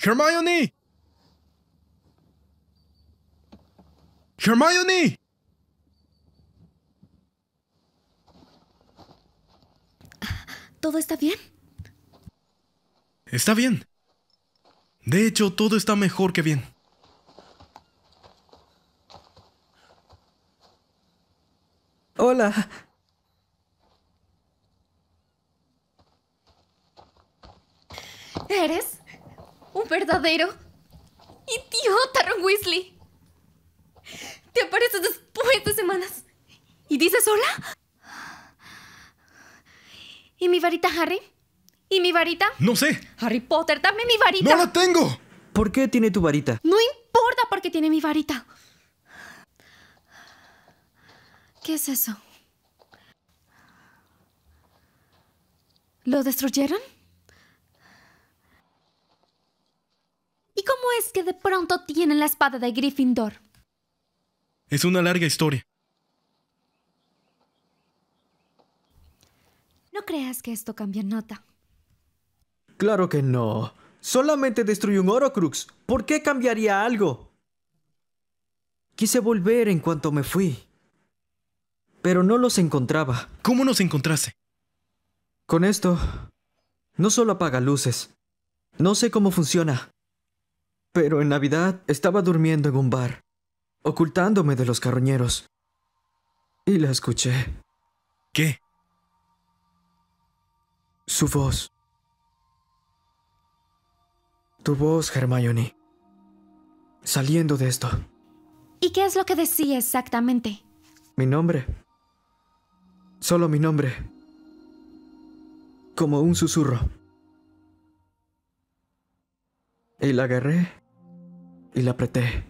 Hermione! Hermione! ¿Todo está bien? Está bien. De hecho, todo está mejor que bien. Hola. ¿Eres? un verdadero idiota, Ron Weasley. Te apareces después de semanas y dices hola. ¿Y mi varita, Harry? ¿Y mi varita? No sé. Harry Potter, dame mi varita. No la tengo. ¿Por qué tiene tu varita? No importa porque tiene mi varita. ¿Qué es eso? ¿Lo destruyeron? es que de pronto tienen la espada de Gryffindor? Es una larga historia. No creas que esto cambia nota. Claro que no. Solamente destruye un Orocrux. ¿Por qué cambiaría algo? Quise volver en cuanto me fui. Pero no los encontraba. ¿Cómo nos encontrase? Con esto, no solo apaga luces. No sé cómo funciona. Pero en Navidad estaba durmiendo en un bar, ocultándome de los carroñeros. Y la escuché. ¿Qué? Su voz. Tu voz, Hermione. Saliendo de esto. ¿Y qué es lo que decía exactamente? Mi nombre. Solo mi nombre. Como un susurro. Y la agarré y la apreté.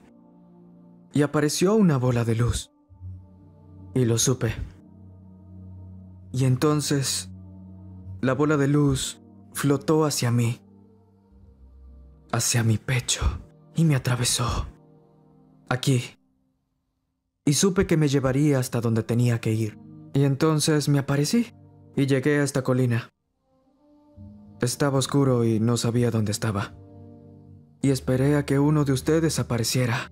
Y apareció una bola de luz. Y lo supe. Y entonces, la bola de luz flotó hacia mí, hacia mi pecho, y me atravesó. Aquí. Y supe que me llevaría hasta donde tenía que ir. Y entonces me aparecí y llegué a esta colina. Estaba oscuro y no sabía dónde estaba y esperé a que uno de ustedes apareciera.